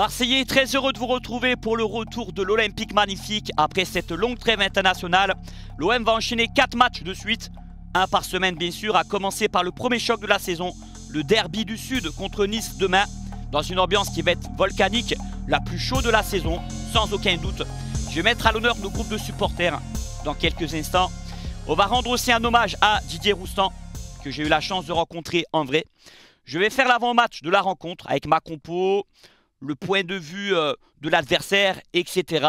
Marseillais, très heureux de vous retrouver pour le retour de l'Olympique Magnifique après cette longue trêve internationale. L'OM va enchaîner 4 matchs de suite, un par semaine bien sûr, à commencer par le premier choc de la saison, le derby du Sud contre Nice demain, dans une ambiance qui va être volcanique, la plus chaude de la saison, sans aucun doute. Je vais mettre à l'honneur nos groupes de supporters dans quelques instants. On va rendre aussi un hommage à Didier Roustan, que j'ai eu la chance de rencontrer en vrai. Je vais faire l'avant-match de la rencontre avec ma compo, le point de vue euh, de l'adversaire, etc.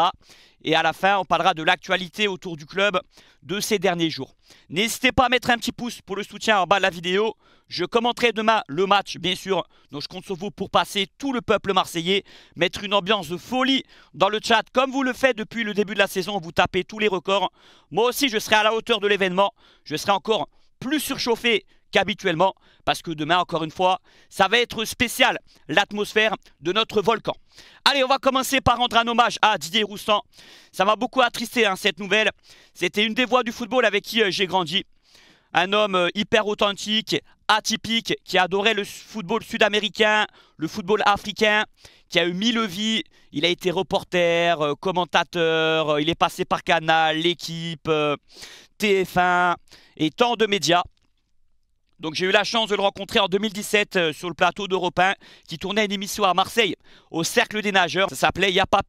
Et à la fin, on parlera de l'actualité autour du club de ces derniers jours. N'hésitez pas à mettre un petit pouce pour le soutien en bas de la vidéo. Je commenterai demain le match, bien sûr. Donc je compte sur vous pour passer tout le peuple marseillais, mettre une ambiance de folie dans le chat, comme vous le faites depuis le début de la saison. Vous tapez tous les records. Moi aussi, je serai à la hauteur de l'événement. Je serai encore plus surchauffé Habituellement, parce que demain, encore une fois, ça va être spécial, l'atmosphère de notre volcan. Allez, on va commencer par rendre un hommage à Didier Roussan. Ça m'a beaucoup attristé, hein, cette nouvelle. C'était une des voix du football avec qui euh, j'ai grandi. Un homme euh, hyper authentique, atypique, qui adorait le football sud-américain, le football africain, qui a eu mille vies. Il a été reporter, euh, commentateur, il est passé par Canal, l'équipe, TF1 et tant de médias. Donc j'ai eu la chance de le rencontrer en 2017 euh, sur le plateau d'Europe 1 qui tournait une émission à Marseille au Cercle des Nageurs. Ça s'appelait a pas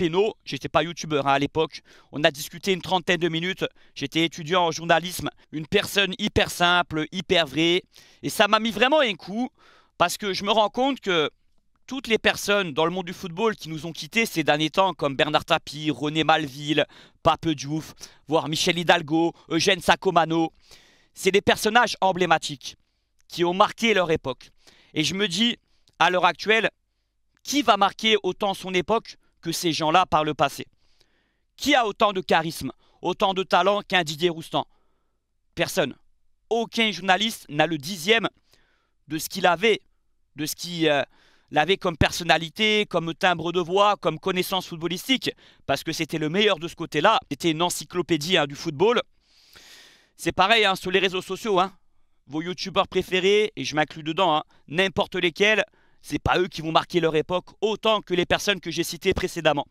J'étais pas youtubeur hein, à l'époque. On a discuté une trentaine de minutes. J'étais étudiant en journalisme. Une personne hyper simple, hyper vraie. Et ça m'a mis vraiment un coup parce que je me rends compte que toutes les personnes dans le monde du football qui nous ont quittés ces derniers temps, comme Bernard Tapie, René Malville, Pape Diouf, voire Michel Hidalgo, Eugène Sacomano, c'est des personnages emblématiques qui ont marqué leur époque. Et je me dis, à l'heure actuelle, qui va marquer autant son époque que ces gens-là par le passé Qui a autant de charisme, autant de talent qu'un Didier Roustan Personne. Aucun journaliste n'a le dixième de ce qu'il avait, de ce qu'il euh, avait comme personnalité, comme timbre de voix, comme connaissance footballistique, parce que c'était le meilleur de ce côté-là. C'était une encyclopédie hein, du football. C'est pareil hein, sur les réseaux sociaux. Hein vos youtubeurs préférés, et je m'inclus dedans, hein, n'importe lesquels, c'est pas eux qui vont marquer leur époque autant que les personnes que j'ai citées précédemment.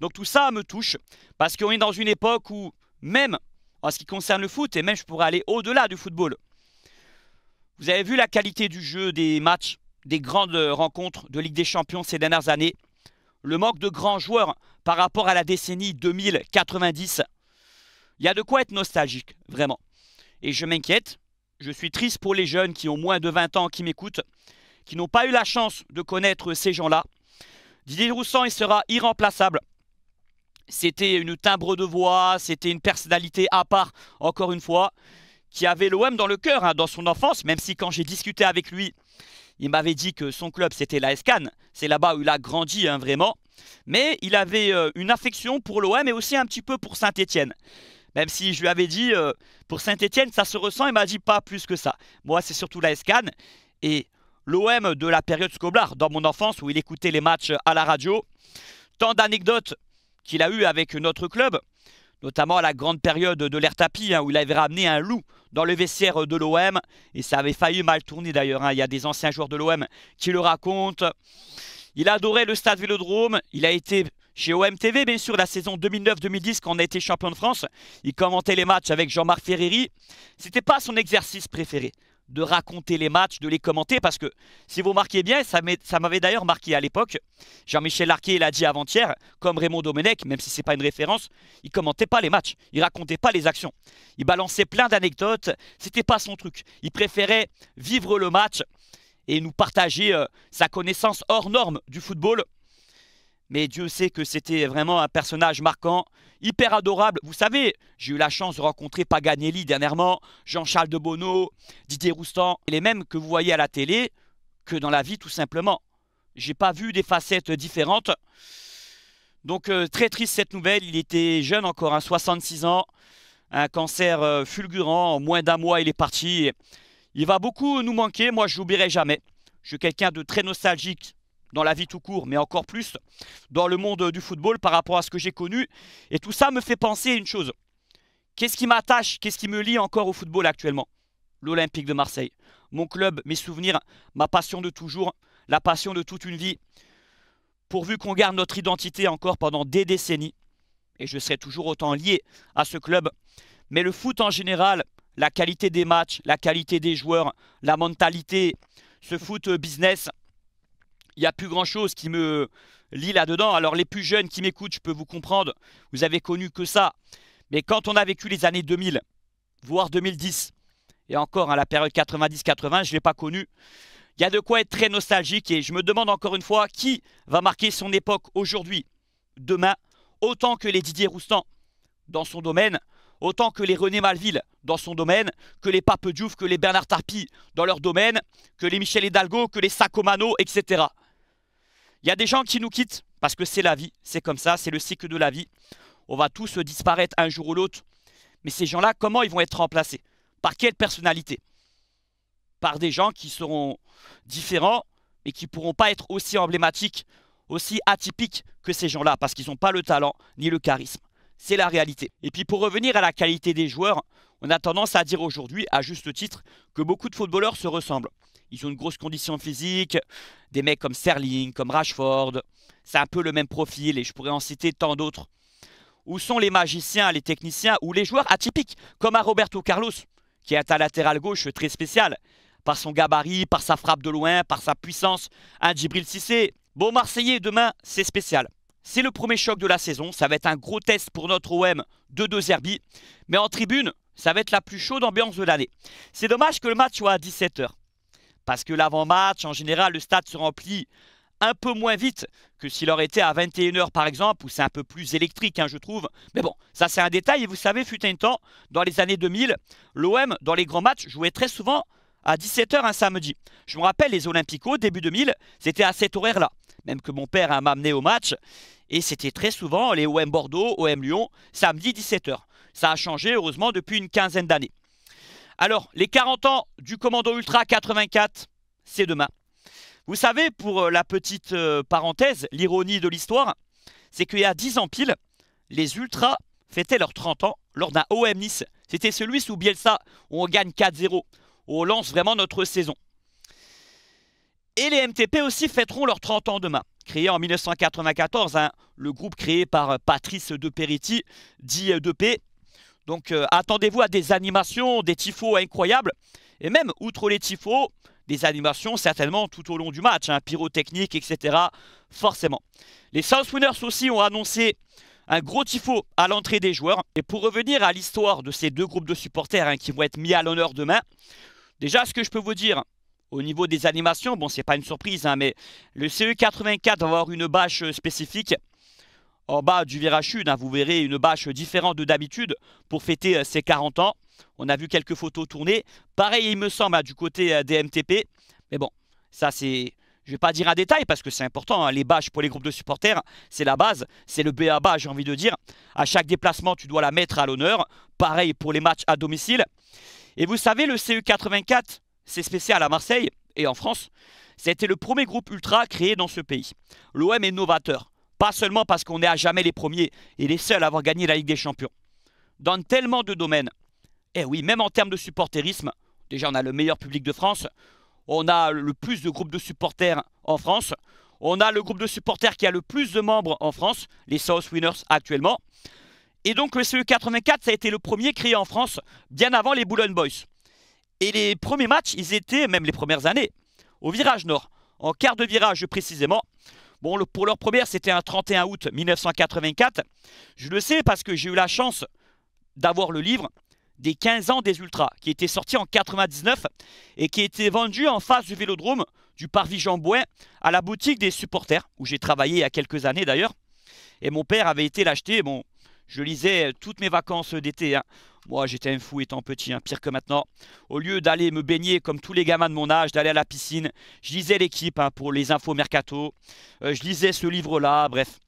Donc tout ça me touche, parce qu'on est dans une époque où, même en ce qui concerne le foot, et même je pourrais aller au-delà du football, vous avez vu la qualité du jeu, des matchs, des grandes rencontres de Ligue des Champions ces dernières années, le manque de grands joueurs par rapport à la décennie 2090, Il y a de quoi être nostalgique, vraiment. Et je m'inquiète, je suis triste pour les jeunes qui ont moins de 20 ans, qui m'écoutent, qui n'ont pas eu la chance de connaître ces gens-là. Didier Roussan, il sera irremplaçable. C'était une timbre de voix, c'était une personnalité à part, encore une fois, qui avait l'OM dans le cœur hein, dans son enfance, même si quand j'ai discuté avec lui, il m'avait dit que son club c'était la SCAN. c'est là-bas où il a grandi hein, vraiment, mais il avait euh, une affection pour l'OM et aussi un petit peu pour saint etienne même si je lui avais dit, euh, pour Saint-Etienne, ça se ressent, il m'a dit pas plus que ça. Moi, c'est surtout la SCAN. Et l'OM de la période Scoblar, dans mon enfance, où il écoutait les matchs à la radio. Tant d'anecdotes qu'il a eues avec notre club, notamment à la grande période de l'air tapis, hein, où il avait ramené un loup dans le vestiaire de l'OM. Et ça avait failli mal tourner d'ailleurs. Hein. Il y a des anciens joueurs de l'OM qui le racontent. Il adorait le stade Vélodrome. Il a été chez OMTV, bien sûr, la saison 2009-2010, quand on a été champion de France. Il commentait les matchs avec Jean-Marc Ferreri. C'était pas son exercice préféré de raconter les matchs, de les commenter, parce que si vous marquez bien, ça m'avait d'ailleurs marqué à l'époque. Jean-Michel Arquet l'a dit avant-hier, comme Raymond Domenech, même si n'est pas une référence, il commentait pas les matchs, il racontait pas les actions. Il balançait plein d'anecdotes, c'était pas son truc. Il préférait vivre le match et nous partager euh, sa connaissance hors norme du football mais Dieu sait que c'était vraiment un personnage marquant, hyper adorable. Vous savez, j'ai eu la chance de rencontrer Paganelli dernièrement, Jean-Charles de Bonneau, Didier Roustan, les mêmes que vous voyez à la télé que dans la vie tout simplement. J'ai pas vu des facettes différentes. Donc euh, très triste cette nouvelle, il était jeune encore, à hein, 66 ans, un cancer euh, fulgurant, en moins d'un mois il est parti. Il va beaucoup nous manquer, moi je n'oublierai jamais. Je suis quelqu'un de très nostalgique dans la vie tout court, mais encore plus dans le monde euh, du football par rapport à ce que j'ai connu. Et tout ça me fait penser à une chose. Qu'est-ce qui m'attache Qu'est-ce qui me lie encore au football actuellement L'Olympique de Marseille. Mon club, mes souvenirs, ma passion de toujours, la passion de toute une vie. Pourvu qu'on garde notre identité encore pendant des décennies. Et je serai toujours autant lié à ce club. Mais le foot en général, la qualité des matchs, la qualité des joueurs, la mentalité, ce foot euh, business, il n'y a plus grand-chose qui me lie là-dedans. Alors les plus jeunes qui m'écoutent, je peux vous comprendre, vous avez connu que ça. Mais quand on a vécu les années 2000, voire 2010, et encore à hein, la période 90-80, je ne l'ai pas connu, il y a de quoi être très nostalgique et je me demande encore une fois qui va marquer son époque aujourd'hui, demain, autant que les Didier Roustan dans son domaine, autant que les René Malville dans son domaine, que les Pape Diouf, que les Bernard Tarpi dans leur domaine, que les Michel Hidalgo, que les Sacomano, etc. Il y a des gens qui nous quittent parce que c'est la vie, c'est comme ça, c'est le cycle de la vie. On va tous disparaître un jour ou l'autre. Mais ces gens-là, comment ils vont être remplacés Par quelle personnalité Par des gens qui seront différents, et qui ne pourront pas être aussi emblématiques, aussi atypiques que ces gens-là, parce qu'ils n'ont pas le talent ni le charisme. C'est la réalité. Et puis pour revenir à la qualité des joueurs, on a tendance à dire aujourd'hui, à juste titre, que beaucoup de footballeurs se ressemblent. Ils ont une grosse condition physique. Des mecs comme Sterling, comme Rashford. C'est un peu le même profil et je pourrais en citer tant d'autres. Où sont les magiciens, les techniciens ou les joueurs atypiques comme à Roberto Carlos qui est un latéral gauche très spécial par son gabarit, par sa frappe de loin, par sa puissance. Un Djibril Cissé. Bon Marseillais demain, c'est spécial. C'est le premier choc de la saison, ça va être un gros test pour notre OM de deux herbies. Mais en tribune, ça va être la plus chaude ambiance de l'année. C'est dommage que le match soit à 17h parce que l'avant-match, en général, le stade se remplit un peu moins vite que s'il aurait été à 21h par exemple, où c'est un peu plus électrique, hein, je trouve. Mais bon, ça c'est un détail. Et vous savez, fut un temps, dans les années 2000, l'OM, dans les grands matchs, jouait très souvent à 17h un samedi. Je me rappelle les Olympicos, début 2000, c'était à cet horaire-là. Même que mon père m'a amené au match. Et c'était très souvent les OM Bordeaux, OM Lyon, samedi 17h. Ça a changé, heureusement, depuis une quinzaine d'années. Alors, les 40 ans du Commando Ultra 84, c'est demain. Vous savez, pour euh, la petite euh, parenthèse, l'ironie de l'histoire, c'est qu'il y a 10 ans pile, les Ultras fêtaient leurs 30 ans lors d'un OM Nice. C'était celui sous Bielsa, où on gagne 4-0, où on lance vraiment notre saison. Et les MTP aussi fêteront leurs 30 ans demain. Créé en 1994, hein, le groupe créé par euh, Patrice De Peretti, dit 2P, donc euh, attendez-vous à des animations, des tifos incroyables. Et même, outre les tifos, des animations certainement tout au long du match, hein, pyrotechnique, etc. Forcément. Les South Winners aussi ont annoncé un gros tifo à l'entrée des joueurs. Et pour revenir à l'histoire de ces deux groupes de supporters hein, qui vont être mis à l'honneur demain, déjà ce que je peux vous dire, au niveau des animations, bon, c'est pas une surprise, hein, mais le CE84 va avoir une bâche euh, spécifique en bas du virage sud. Hein, vous verrez une bâche différente de d'habitude pour fêter euh, ses 40 ans. On a vu quelques photos tournées. Pareil, il me semble, hein, du côté euh, des MTP. Mais bon, ça c'est... Je ne vais pas dire un détail parce que c'est important. Hein. les bâches pour les groupes de supporters, c'est la base. C'est le BABA, j'ai envie de dire. À chaque déplacement, tu dois la mettre à l'honneur. Pareil pour les matchs à domicile. Et vous savez, le CE84, c'est spécial à Marseille et en France. C'était le premier groupe ultra créé dans ce pays. L'OM est novateur. Pas seulement parce qu'on est à jamais les premiers et les seuls à avoir gagné la Ligue des Champions. Dans tellement de domaines. Eh oui, même en termes de supporterisme, déjà on a le meilleur public de France, on a le plus de groupes de supporters en France, on a le groupe de supporters qui a le plus de membres en France, les South Winners actuellement. Et donc le CE 84, ça a été le premier créé en France, bien avant les Boulogne Boys. Et les premiers matchs, ils étaient, même les premières années, au virage nord, en quart de virage précisément. Bon, pour leur première, c'était un 31 août 1984. Je le sais parce que j'ai eu la chance d'avoir le livre des 15 ans des Ultras, qui était sorti en 99 et qui était vendu en face du Vélodrome du Parvis Jean Bouin à la boutique des supporters, où j'ai travaillé il y a quelques années d'ailleurs. Et mon père avait été l'acheter, bon, je lisais euh, toutes mes vacances d'été. Hein. Moi, j'étais un fou étant petit, hein, pire que maintenant. Au lieu d'aller me baigner comme tous les gamins de mon âge, d'aller à la piscine, je lisais l'équipe hein, pour les infos mercato. Euh, je lisais ce livre-là, bref.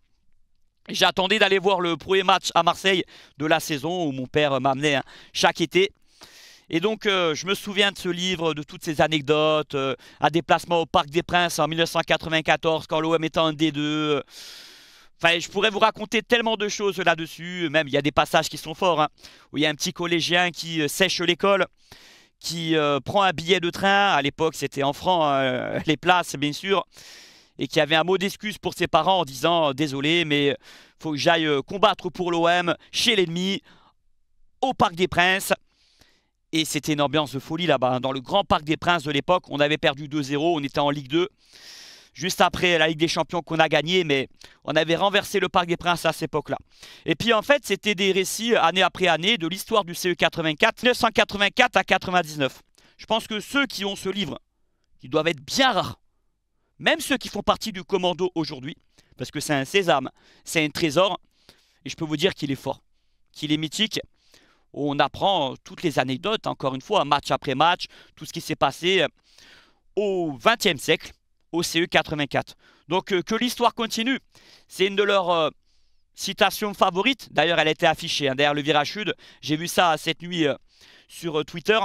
J'attendais d'aller voir le premier match à Marseille de la saison où mon père m'amenait chaque été. Et donc, euh, je me souviens de ce livre, de toutes ces anecdotes, à déplacement au Parc des Princes en 1994 quand l'OM était un D2 je pourrais vous raconter tellement de choses là-dessus. Même, il y a des passages qui sont forts, hein. où il y a un petit collégien qui euh, sèche l'école, qui euh, prend un billet de train. À l'époque, c'était en francs euh, les places, bien sûr, et qui avait un mot d'excuse pour ses parents en disant désolé, mais il faut que j'aille combattre pour l'OM chez l'ennemi au Parc des Princes. Et c'était une ambiance de folie là-bas. Dans le grand Parc des Princes de l'époque, on avait perdu 2-0, on était en Ligue 2 juste après la Ligue des Champions qu'on a gagné, mais on avait renversé le Parc des Princes à cette époque-là. Et puis en fait, c'était des récits année après année de l'histoire du CE 84, 1984 à 99. Je pense que ceux qui ont ce livre, qui doivent être bien rares. Même ceux qui font partie du commando aujourd'hui, parce que c'est un sésame, c'est un trésor, et je peux vous dire qu'il est fort, qu'il est mythique. On apprend toutes les anecdotes, encore une fois, match après match, tout ce qui s'est passé au XXe siècle au CE84. Donc euh, que l'histoire continue, c'est une de leurs euh, citations favorites. D'ailleurs, elle était affichée hein, derrière le virage sud. J'ai vu ça cette nuit euh, sur Twitter.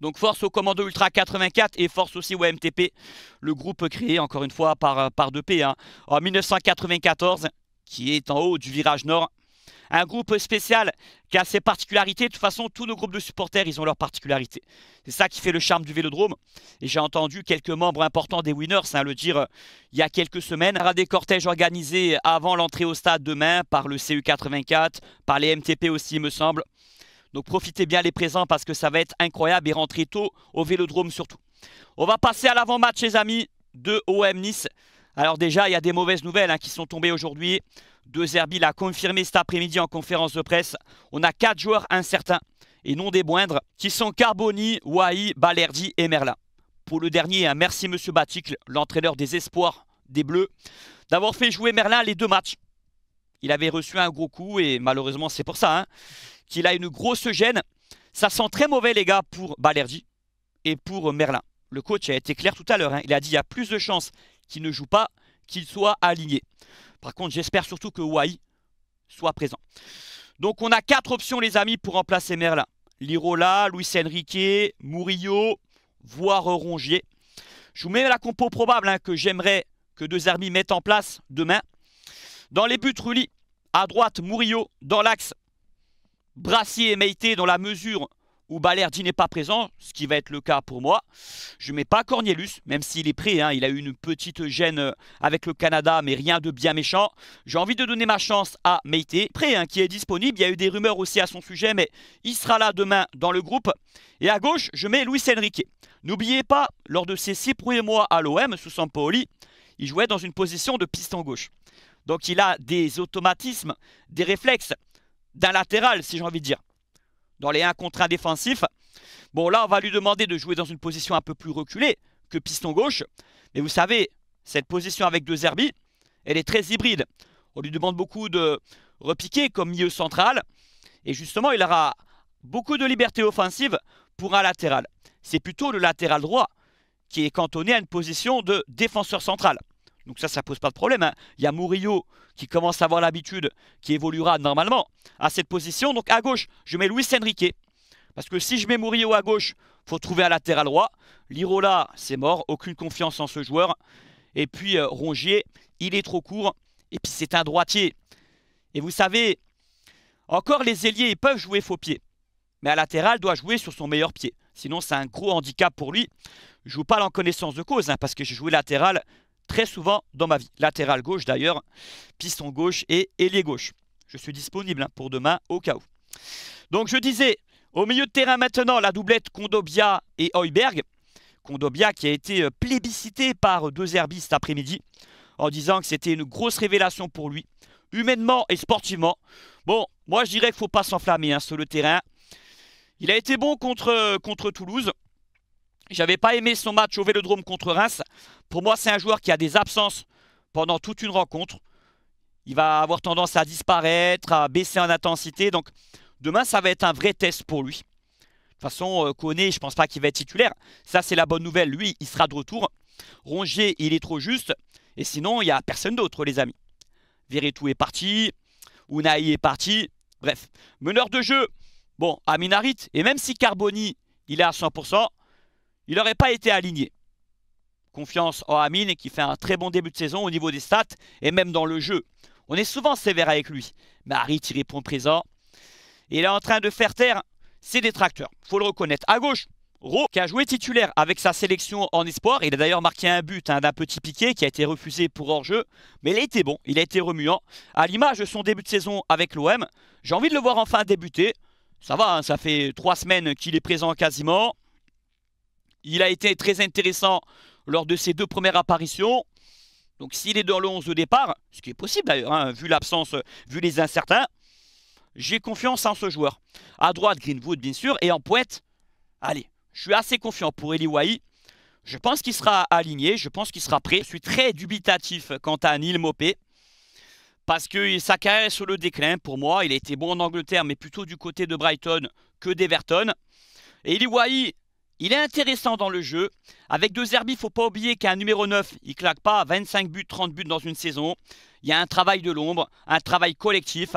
Donc force au commando Ultra 84 et force aussi au MTP, le groupe créé encore une fois par, par 2P hein. en 1994, qui est en haut du virage nord un groupe spécial qui a ses particularités. De toute façon, tous nos groupes de supporters, ils ont leurs particularités. C'est ça qui fait le charme du Vélodrome. Et j'ai entendu quelques membres importants des Winners à hein, le dire euh, il y a quelques semaines. Il y aura des cortèges organisés avant l'entrée au stade demain par le CU84, par les MTP aussi, il me semble. Donc profitez bien les présents parce que ça va être incroyable et rentrez tôt au Vélodrome surtout. On va passer à l'avant-match, les amis, de OM Nice. Alors déjà, il y a des mauvaises nouvelles hein, qui sont tombées aujourd'hui. De Zerbi l'a confirmé cet après-midi en conférence de presse. On a quatre joueurs incertains, et non des moindres, qui sont Carboni, Wahi, Balerdi et Merlin. Pour le dernier, hein, merci Monsieur Baticle, l'entraîneur des espoirs des Bleus, d'avoir fait jouer Merlin les deux matchs. Il avait reçu un gros coup, et malheureusement c'est pour ça hein, qu'il a une grosse gêne. Ça sent très mauvais les gars pour Balerdi et pour Merlin. Le coach a été clair tout à l'heure, il a dit il y a plus de chances qui ne joue pas, qu'il soit aligné. Par contre, j'espère surtout que Wai soit présent. Donc on a quatre options, les amis, pour remplacer Merlin. Lirola, Luis Enrique, Murillo, voire Rongier. Je vous mets la compo probable hein, que j'aimerais que deux armées mettent en place demain. Dans les buts, Rulli. À droite, Murillo. Dans l'axe, Brassier et Meite dans la mesure où Balerdi n'est pas présent, ce qui va être le cas pour moi. Je ne mets pas Cornelius, même s'il est prêt. Hein. il a eu une petite gêne euh, avec le Canada, mais rien de bien méchant. J'ai envie de donner ma chance à Meite, prêt, hein, qui est disponible. Il y a eu des rumeurs aussi à son sujet, mais il sera là demain dans le groupe. Et à gauche, je mets Luis Enrique. N'oubliez pas, lors de ses six premiers mois à l'OM sous Sampoli, il jouait dans une position de piston gauche. Donc il a des automatismes, des réflexes d'un latéral, si j'ai envie de dire dans les 1 contre 1 défensifs. Bon, là, on va lui demander de jouer dans une position un peu plus reculée que piston gauche. Mais vous savez, cette position avec deux Zerbi, elle est très hybride. On lui demande beaucoup de repiquer comme milieu central. Et justement, il aura beaucoup de liberté offensive pour un latéral. C'est plutôt le latéral droit qui est cantonné à une position de défenseur central. Donc ça, ça pose pas de problème. Hein. Il y a Murillo qui commence à avoir l'habitude, qui évoluera normalement à cette position. Donc à gauche, je mets Luis Enrique. Parce que si je mets Murillo à gauche, il faut trouver un latéral droit. Lirola, c'est mort. Aucune confiance en ce joueur. Et puis euh, Rongier, il est trop court. Et puis c'est un droitier. Et vous savez, encore les ailiers, ils peuvent jouer faux pieds. Mais un latéral doit jouer sur son meilleur pied. Sinon, c'est un gros handicap pour lui. Je vous parle en connaissance de cause, hein, parce que j'ai joué latéral très souvent dans ma vie. Latéral gauche d'ailleurs, piston gauche et ailier gauche. Je suis disponible hein, pour demain au cas où. Donc je disais, au milieu de terrain maintenant, la doublette Kondobia et Heuberg. Kondobia qui a été euh, plébiscité par deux herbistes cet après-midi en disant que c'était une grosse révélation pour lui, humainement et sportivement. Bon, moi je dirais qu'il ne faut pas s'enflammer hein, sur le terrain. Il a été bon contre, euh, contre Toulouse. J'avais pas aimé son match au Vélodrome contre Reims. Pour moi, c'est un joueur qui a des absences pendant toute une rencontre. Il va avoir tendance à disparaître, à baisser en intensité. Donc demain, ça va être un vrai test pour lui. De toute façon, euh, Koné, je pense pas qu'il va être titulaire. Ça, c'est la bonne nouvelle. Lui, il sera de retour. Rongier, il est trop juste. Et sinon, il n'y a personne d'autre, les amis. Veretout est parti. Unai est parti. Bref, meneur de jeu, bon, Aminarit. Et même si Carboni, il est à 100%, il n'aurait pas été aligné. Confiance en Amine qui fait un très bon début de saison au niveau des stats et même dans le jeu. On est souvent sévère avec lui, mais Harit y répond présent. il est en train de faire taire ses détracteurs, faut le reconnaître. À gauche, Ro, qui a joué titulaire avec sa sélection en espoir. Il a d'ailleurs marqué un but hein, d'un petit piqué qui a été refusé pour hors-jeu. Mais il a été bon, il a été remuant. À l'image de son début de saison avec l'OM, j'ai envie de le voir enfin débuter. Ça va, hein, ça fait trois semaines qu'il est présent quasiment. Il a été très intéressant lors de ses deux premières apparitions. Donc s'il est dans le 11 de départ, ce qui est possible d'ailleurs, hein, vu l'absence, vu les incertains, j'ai confiance en ce joueur. À droite, Greenwood, bien sûr, et en pointe, allez, je suis assez confiant pour Eli Wahi. Je pense qu'il sera aligné, je pense qu'il sera prêt. Je suis très dubitatif quant à Neil Mopé, parce que sa carrière est sur le déclin pour moi. Il a été bon en Angleterre, mais plutôt du côté de Brighton que d'Everton. Et Eli Wahi, il est intéressant dans le jeu. Avec deux Zerbi, il ne faut pas oublier qu'un numéro 9, il claque pas 25 buts, 30 buts dans une saison. Il y a un travail de l'ombre, un travail collectif.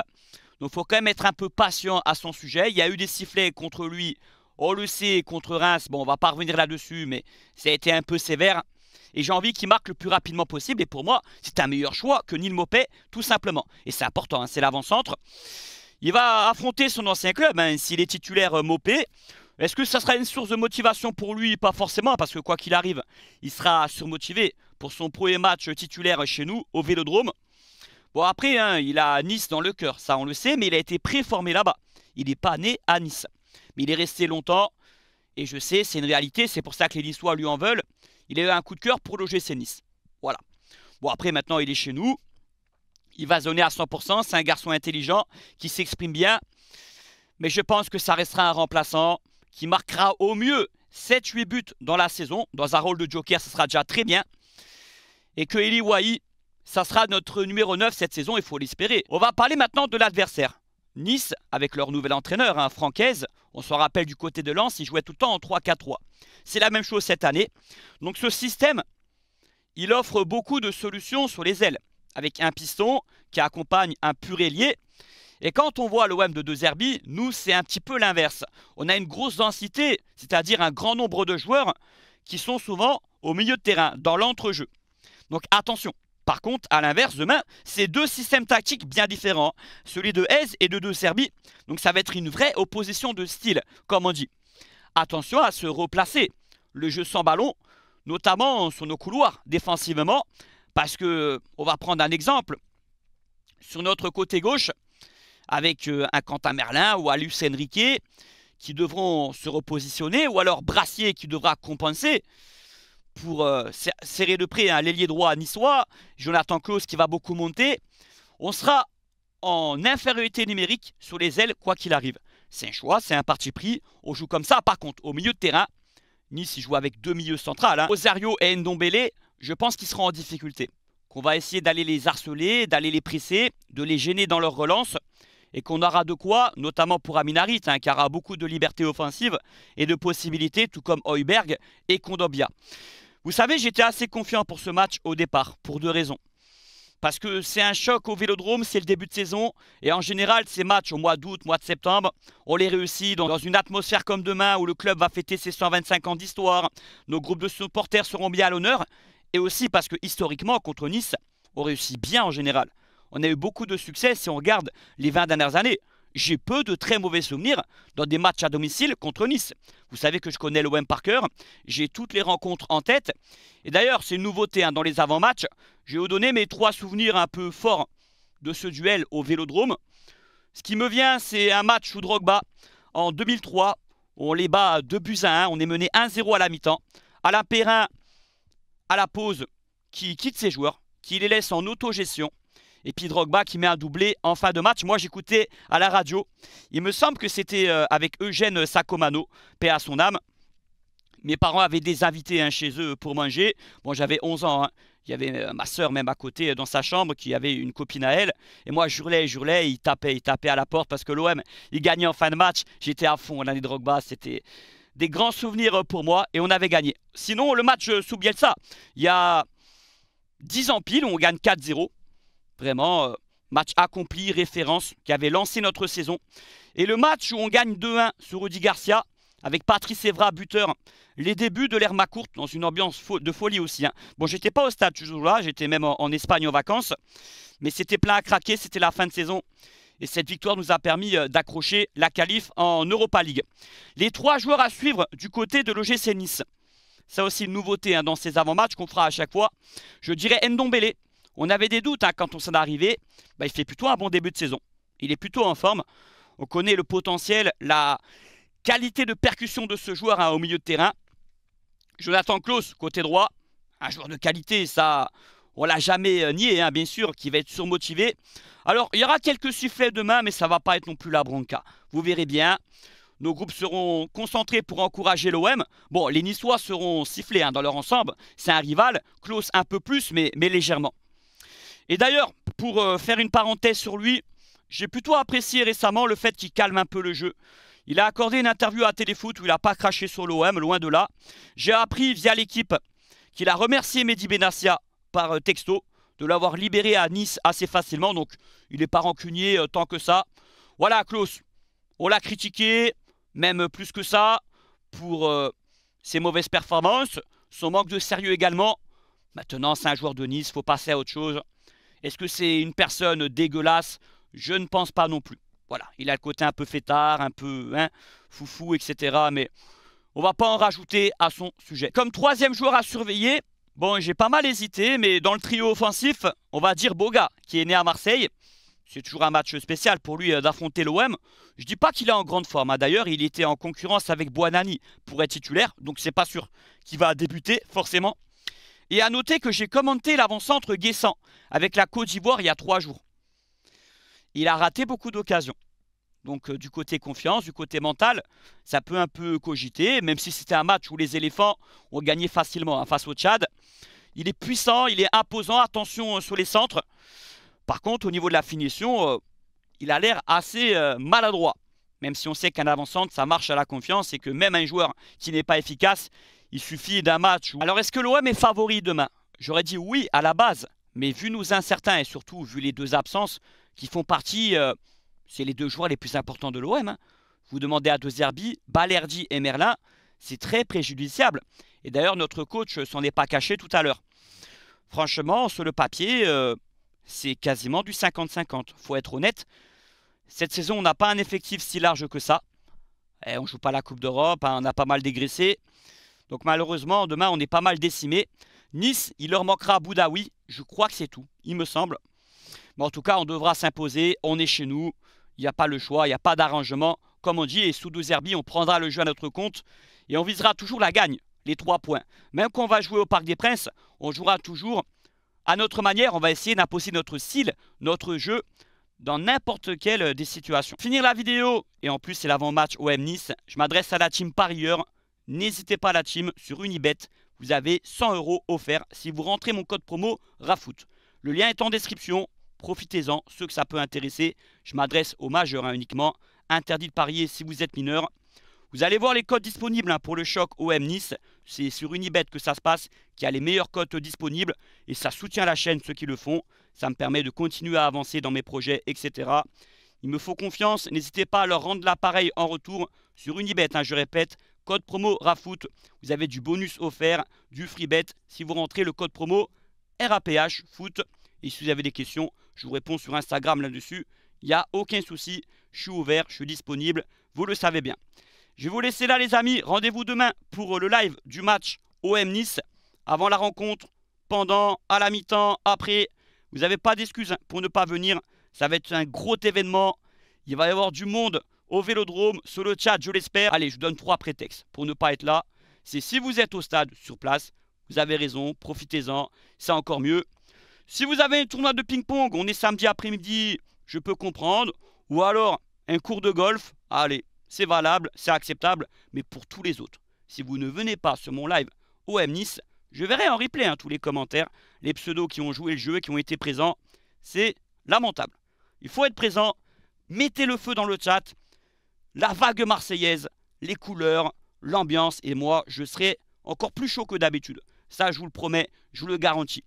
Donc il faut quand même être un peu patient à son sujet. Il y a eu des sifflets contre lui, on le sait, contre Reims. Bon, on va pas revenir là-dessus, mais ça a été un peu sévère. Et j'ai envie qu'il marque le plus rapidement possible. Et pour moi, c'est un meilleur choix que Nil Mopé, tout simplement. Et c'est important, hein, c'est l'avant-centre. Il va affronter son ancien club, hein, s'il est titulaire euh, Mopé. Est-ce que ça sera une source de motivation pour lui Pas forcément, parce que quoi qu'il arrive, il sera surmotivé pour son premier match titulaire chez nous, au Vélodrome. Bon, après, hein, il a Nice dans le cœur, ça on le sait, mais il a été préformé là-bas. Il n'est pas né à Nice. Mais il est resté longtemps, et je sais, c'est une réalité, c'est pour ça que les Niçois lui en veulent. Il a eu un coup de cœur pour loger ses Nice. Voilà. Bon, après, maintenant, il est chez nous. Il va zoner à 100%. C'est un garçon intelligent qui s'exprime bien. Mais je pense que ça restera un remplaçant qui marquera au mieux 7-8 buts dans la saison. Dans un rôle de joker, ce sera déjà très bien. Et que Eli Wahi, ça sera notre numéro 9 cette saison, il faut l'espérer. On va parler maintenant de l'adversaire. Nice, avec leur nouvel entraîneur, hein, Francaise, on se rappelle du côté de Lens, il jouait tout le temps en 3-4-3. C'est la même chose cette année. Donc ce système, il offre beaucoup de solutions sur les ailes, avec un piston qui accompagne un pur ailier. Et quand on voit l'OM de 2 Zerbi, nous, c'est un petit peu l'inverse. On a une grosse densité, c'est-à-dire un grand nombre de joueurs qui sont souvent au milieu de terrain, dans l'entrejeu. Donc attention. Par contre, à l'inverse, demain, c'est deux systèmes tactiques bien différents. Celui de Hez et de 2 Serbie. Donc ça va être une vraie opposition de style, comme on dit. Attention à se replacer. Le jeu sans ballon, notamment sur nos couloirs défensivement. Parce que, on va prendre un exemple. Sur notre côté gauche, avec euh, un Quentin Merlin ou un Lucien Riquet qui devront se repositionner, ou alors Brassier qui devra compenser pour euh, serrer de près hein, l'ailier droit à niçois, Jonathan Claus qui va beaucoup monter. On sera en infériorité numérique sur les ailes, quoi qu'il arrive. C'est un choix, c'est un parti pris, on joue comme ça. Par contre, au milieu de terrain, Nice joue avec deux milieux centrales. Hein. Osario et Ndombele, je pense qu'ils seront en difficulté. Qu'on va essayer d'aller les harceler, d'aller les presser, de les gêner dans leur relance et qu'on aura de quoi, notamment pour Aminarit, hein, qui aura beaucoup de liberté offensive et de possibilités, tout comme Heuberg et Condobia. Vous savez, j'étais assez confiant pour ce match au départ, pour deux raisons. Parce que c'est un choc au Vélodrome, c'est le début de saison, et en général, ces matchs au mois d'août, mois de septembre, on les réussit dans une atmosphère comme demain, où le club va fêter ses 125 ans d'histoire, nos groupes de supporters seront bien à l'honneur, et aussi parce que historiquement, contre Nice, on réussit bien en général on a eu beaucoup de succès si on regarde les 20 dernières années. J'ai peu de très mauvais souvenirs dans des matchs à domicile contre Nice. Vous savez que je connais l'OM par cœur, j'ai toutes les rencontres en tête. Et d'ailleurs, c'est une nouveauté hein, dans les avant-matchs. Je vais vous donner mes trois souvenirs un peu forts de ce duel au Vélodrome. Ce qui me vient, c'est un match où Drogba, en 2003, on les bat 2 buts à 1, on est mené 1-0 à la mi-temps. Alain Perrin, à la pause, qui quitte ses joueurs, qui les laisse en autogestion. Et puis Drogba qui met un doublé en fin de match. Moi, j'écoutais à la radio. Il me semble que c'était euh, avec Eugène Sacomano, paix à son âme. Mes parents avaient des invités hein, chez eux pour manger. Bon, j'avais 11 ans. Hein. Il y avait euh, ma soeur même à côté euh, dans sa chambre qui avait une copine à elle. Et moi, je hurlais. il tapait, il tapait à la porte parce que l'OM, il gagnait en fin de match. J'étais à fond, l'année Drogba, c'était des grands souvenirs pour moi et on avait gagné. Sinon, le match sous Bielsa, il y a 10 ans pile, on gagne 4-0. Vraiment, euh, match accompli, référence, qui avait lancé notre saison. Et le match où on gagne 2-1 sur Rudy Garcia, avec Patrice Evra, buteur, les débuts de l'ère courte dans une ambiance de folie aussi. Hein. Bon, j'étais pas au stade toujours là, j'étais même en, Espagne en vacances, mais c'était plein à craquer, c'était la fin de saison. Et cette victoire nous a permis euh, d'accrocher la qualif en Europa League. Les trois joueurs à suivre du côté de l'OGC Nice. Ça aussi une nouveauté hein, dans ces avant-matchs qu'on fera à chaque fois. Je dirais Ndombele, on avait des doutes hein, quand on s'en est arrivé. Bah, il fait plutôt un bon début de saison. Il est plutôt en forme. On connaît le potentiel, la qualité de percussion de ce joueur hein, au milieu de terrain. Jonathan Klaus, côté droit, un joueur de qualité, ça, on l'a jamais euh, nié, hein, bien sûr, qui va être surmotivé. Alors, il y aura quelques sifflets demain, mais ça ne va pas être non plus la bronca. Vous verrez bien. Nos groupes seront concentrés pour encourager l'OM. Bon, les Niçois seront sifflés dans leur ensemble. C'est un rival, Klaus un peu plus, mais légèrement. Et d'ailleurs, pour euh, faire une parenthèse sur lui, j'ai plutôt apprécié récemment le fait qu'il calme un peu le jeu. Il a accordé une interview à Téléfoot où il n'a pas craché sur l'OM, loin de là. J'ai appris via l'équipe qu'il a remercié Mehdi Benassia par euh, texto de l'avoir libéré à Nice assez facilement. Donc, il n'est pas rancunier euh, tant que ça. Voilà, Klaus, on l'a critiqué, même plus que ça, pour ses mauvaises performances, son manque de sérieux également. Maintenant, c'est un joueur de Nice, il faut passer à autre chose. Est-ce que c'est une personne dégueulasse Je ne pense pas non plus. Voilà, il a le côté un peu fêtard, un peu hein, foufou, etc. Mais on va pas en rajouter à son sujet. Comme troisième joueur à surveiller, bon, j'ai pas mal hésité, mais dans le trio offensif, on va dire Boga, qui est né à Marseille. C'est toujours un match spécial pour lui euh, d'affronter l'OM. Je ne dis pas qu'il est en grande forme. Hein. D'ailleurs, il était en concurrence avec Boanani pour être titulaire, donc c'est pas sûr qu'il va débuter forcément. Et à noter que j'ai commenté l'avant-centre Guessant avec la Côte d'Ivoire il y a trois jours. Il a raté beaucoup d'occasions. Donc euh, du côté confiance, du côté mental, ça peut un peu cogiter, même si c'était un match où les éléphants ont gagné facilement hein, face au Tchad. Il est puissant, il est imposant, attention euh, sur les centres. Par contre, au niveau de la finition, euh, il a l'air assez maladroit. Même si on sait qu'un avant-centre, ça marche à la confiance et que même un joueur qui n'est pas efficace, il suffit d'un match. Alors est-ce que l'OM est favori demain J'aurais dit oui à la base, mais vu nos incertains et surtout vu les deux absences qui font partie, euh, c'est les deux joueurs les plus importants de l'OM. Hein. Vous demandez à deux Zerbi, Balerdi et Merlin, c'est très préjudiciable. Et d'ailleurs, notre coach s'en est pas caché tout à l'heure. Franchement, sur le papier, euh, c'est quasiment du 50-50. Faut être honnête. Cette saison, on n'a pas un effectif si large que ça. On eh, on joue pas la Coupe d'Europe, hein, on a pas mal dégraissé. Donc malheureusement, demain, on est pas mal décimé. Nice, il leur manquera Boudaoui. Je crois que c'est tout, il me semble. Mais en tout cas, on devra s'imposer. On est chez nous. Il n'y a pas le choix. Il n'y a pas d'arrangement. Comme on dit, et sous deux Zerbi, on prendra le jeu à notre compte. Et on visera toujours la gagne, les trois points. Même quand on va jouer au Parc des Princes, on jouera toujours à notre manière. On va essayer d'imposer notre style, notre jeu dans n'importe quelle euh, des situations. Finir la vidéo, et en plus c'est l'avant-match OM Nice, je m'adresse à la team parieur. N'hésitez pas à la team sur Unibet, vous avez 100 euros offerts si vous rentrez mon code promo RAFOOT. Le lien est en description, profitez-en, ceux que ça peut intéresser. Je m'adresse aux majeurs hein, uniquement, interdit de parier si vous êtes mineur. Vous allez voir les codes disponibles hein, pour le choc OM Nice, c'est sur Unibet que ça se passe, qui a les meilleurs codes disponibles et ça soutient la chaîne ceux qui le font. Ça me permet de continuer à avancer dans mes projets, etc. Il me faut confiance, n'hésitez pas à leur rendre l'appareil en retour sur Unibet, hein, je répète, Code promo RAFOOT, vous avez du bonus offert, du free bet si vous rentrez le code promo RAPH FOOT. Et si vous avez des questions, je vous réponds sur Instagram là-dessus. Il n'y a aucun souci, je suis ouvert, je suis disponible, vous le savez bien. Je vais vous laisser là les amis, rendez-vous demain pour le live du match OM Nice. Avant la rencontre, pendant, à la mi-temps, après, vous n'avez pas d'excuses hein, pour ne pas venir. Ça va être un gros événement, il va y avoir du monde au vélodrome, sur le chat, je l'espère. Allez, je vous donne trois prétextes pour ne pas être là. C'est si vous êtes au stade, sur place, vous avez raison, profitez-en, c'est encore mieux. Si vous avez un tournoi de ping-pong, on est samedi après-midi, je peux comprendre. Ou alors un cours de golf, allez, c'est valable, c'est acceptable. Mais pour tous les autres, si vous ne venez pas sur mon live OM Nice, je verrai en replay hein, tous les commentaires, les pseudos qui ont joué le jeu, et qui ont été présents. C'est lamentable. Il faut être présent, mettez le feu dans le chat, la vague marseillaise, les couleurs, l'ambiance, et moi, je serai encore plus chaud que d'habitude. Ça, je vous le promets, je vous le garantis.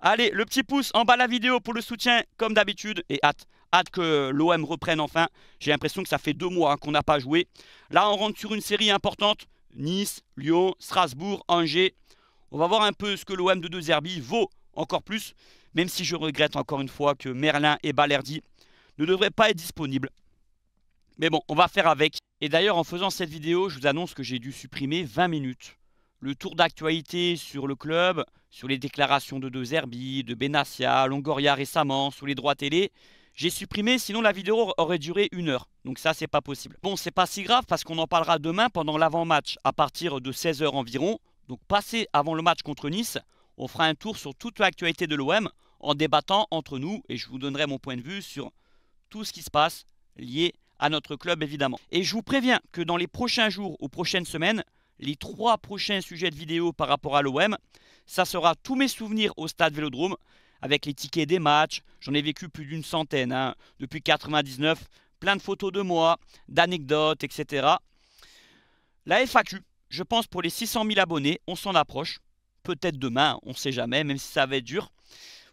Allez, le petit pouce en bas de la vidéo pour le soutien, comme d'habitude, et hâte, hâte que l'OM reprenne enfin. J'ai l'impression que ça fait deux mois hein, qu'on n'a pas joué. Là, on rentre sur une série importante, Nice, Lyon, Strasbourg, Angers. On va voir un peu ce que l'OM de deux Zerbi vaut encore plus, même si je regrette encore une fois que Merlin et Balerdi ne devraient pas être disponibles mais bon, on va faire avec. Et d'ailleurs, en faisant cette vidéo, je vous annonce que j'ai dû supprimer 20 minutes. Le tour d'actualité sur le club, sur les déclarations de Deux de Benassia, Longoria récemment, sur les droits télé, j'ai supprimé, sinon la vidéo aurait duré une heure. Donc ça, c'est pas possible. Bon, c'est pas si grave parce qu'on en parlera demain pendant l'avant-match à partir de 16h environ. Donc passé avant le match contre Nice, on fera un tour sur toute l'actualité de l'OM en débattant entre nous et je vous donnerai mon point de vue sur tout ce qui se passe lié à à notre club évidemment. Et je vous préviens que dans les prochains jours ou prochaines semaines, les trois prochains sujets de vidéo par rapport à l'OM, ça sera tous mes souvenirs au stade Vélodrome, avec les tickets des matchs, j'en ai vécu plus d'une centaine hein. depuis 99, plein de photos de moi, d'anecdotes, etc. La FAQ, je pense pour les 600 000 abonnés, on s'en approche. Peut-être demain, on ne sait jamais, même si ça va être dur.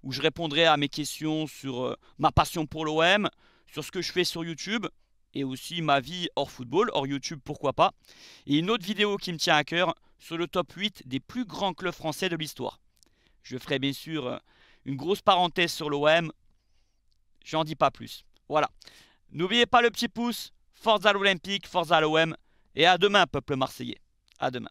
Où je répondrai à mes questions sur euh, ma passion pour l'OM, sur ce que je fais sur YouTube, et aussi ma vie hors football, hors YouTube, pourquoi pas. Et une autre vidéo qui me tient à cœur sur le top 8 des plus grands clubs français de l'histoire. Je ferai bien sûr euh, une grosse parenthèse sur l'OM. J'en dis pas plus. Voilà. N'oubliez pas le petit pouce. à l'Olympique, force à l'OM. Et à demain, peuple marseillais. À demain.